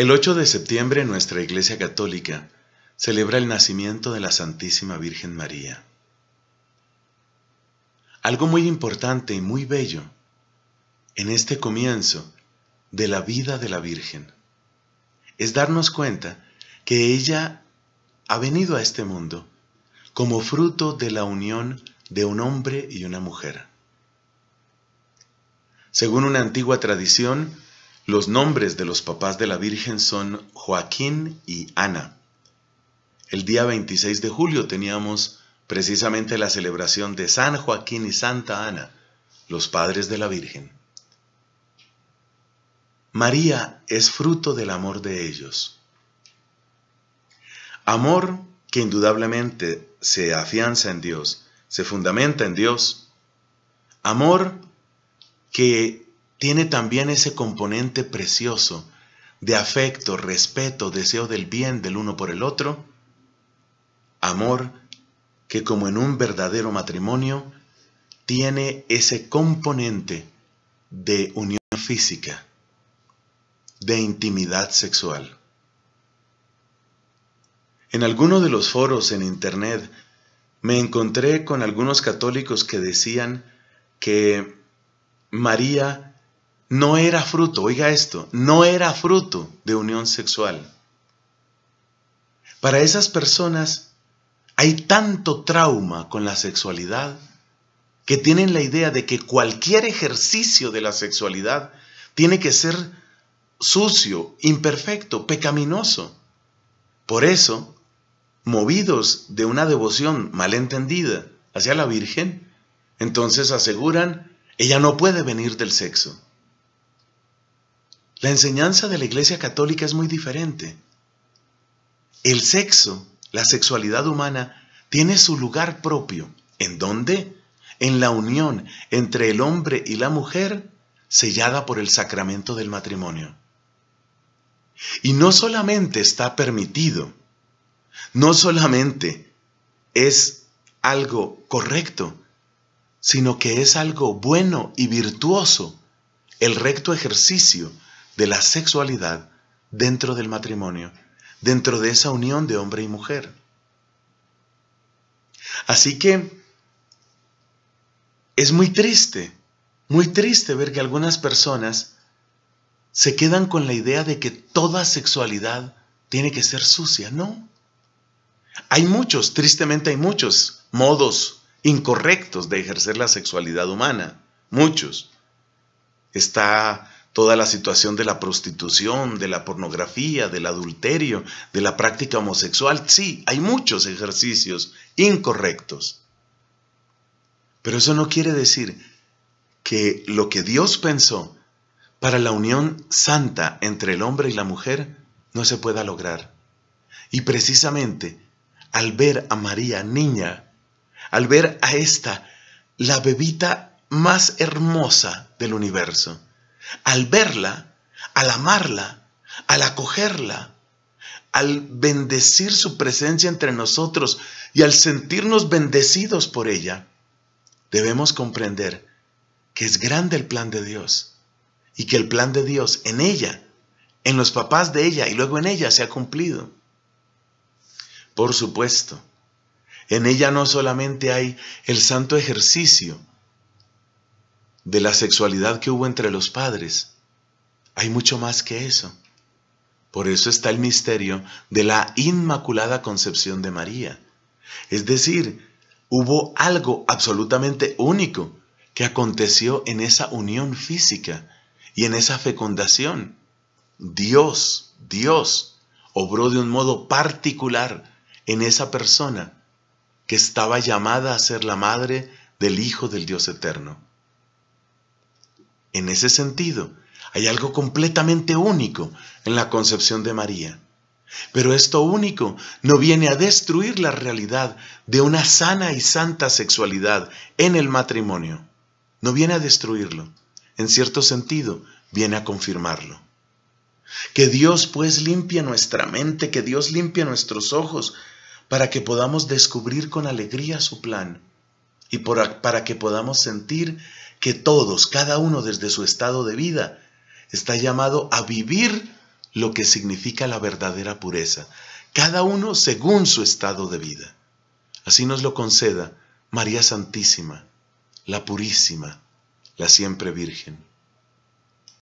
El 8 de septiembre nuestra Iglesia Católica celebra el nacimiento de la Santísima Virgen María. Algo muy importante y muy bello en este comienzo de la vida de la Virgen es darnos cuenta que ella ha venido a este mundo como fruto de la unión de un hombre y una mujer. Según una antigua tradición, los nombres de los papás de la Virgen son Joaquín y Ana. El día 26 de julio teníamos precisamente la celebración de San Joaquín y Santa Ana, los padres de la Virgen. María es fruto del amor de ellos. Amor que indudablemente se afianza en Dios, se fundamenta en Dios. Amor que tiene también ese componente precioso de afecto, respeto, deseo del bien del uno por el otro, amor que como en un verdadero matrimonio tiene ese componente de unión física, de intimidad sexual. En alguno de los foros en internet me encontré con algunos católicos que decían que María no era fruto, oiga esto, no era fruto de unión sexual. Para esas personas hay tanto trauma con la sexualidad que tienen la idea de que cualquier ejercicio de la sexualidad tiene que ser sucio, imperfecto, pecaminoso. Por eso, movidos de una devoción malentendida hacia la Virgen, entonces aseguran, ella no puede venir del sexo. La enseñanza de la Iglesia Católica es muy diferente. El sexo, la sexualidad humana, tiene su lugar propio. ¿En dónde? En la unión entre el hombre y la mujer sellada por el sacramento del matrimonio. Y no solamente está permitido, no solamente es algo correcto, sino que es algo bueno y virtuoso el recto ejercicio de la sexualidad dentro del matrimonio, dentro de esa unión de hombre y mujer. Así que es muy triste, muy triste ver que algunas personas se quedan con la idea de que toda sexualidad tiene que ser sucia, ¿no? Hay muchos, tristemente hay muchos modos incorrectos de ejercer la sexualidad humana, muchos. Está toda la situación de la prostitución, de la pornografía, del adulterio, de la práctica homosexual. Sí, hay muchos ejercicios incorrectos. Pero eso no quiere decir que lo que Dios pensó para la unión santa entre el hombre y la mujer no se pueda lograr. Y precisamente al ver a María niña, al ver a esta, la bebita más hermosa del universo, al verla, al amarla, al acogerla, al bendecir su presencia entre nosotros y al sentirnos bendecidos por ella, debemos comprender que es grande el plan de Dios y que el plan de Dios en ella, en los papás de ella y luego en ella se ha cumplido. Por supuesto, en ella no solamente hay el santo ejercicio de la sexualidad que hubo entre los padres. Hay mucho más que eso. Por eso está el misterio de la Inmaculada Concepción de María. Es decir, hubo algo absolutamente único que aconteció en esa unión física y en esa fecundación. Dios, Dios, obró de un modo particular en esa persona que estaba llamada a ser la madre del Hijo del Dios eterno. En ese sentido, hay algo completamente único en la concepción de María. Pero esto único no viene a destruir la realidad de una sana y santa sexualidad en el matrimonio. No viene a destruirlo. En cierto sentido, viene a confirmarlo. Que Dios pues limpie nuestra mente, que Dios limpie nuestros ojos, para que podamos descubrir con alegría su plan y para que podamos sentir que todos, cada uno desde su estado de vida, está llamado a vivir lo que significa la verdadera pureza, cada uno según su estado de vida. Así nos lo conceda María Santísima, la Purísima, la Siempre Virgen.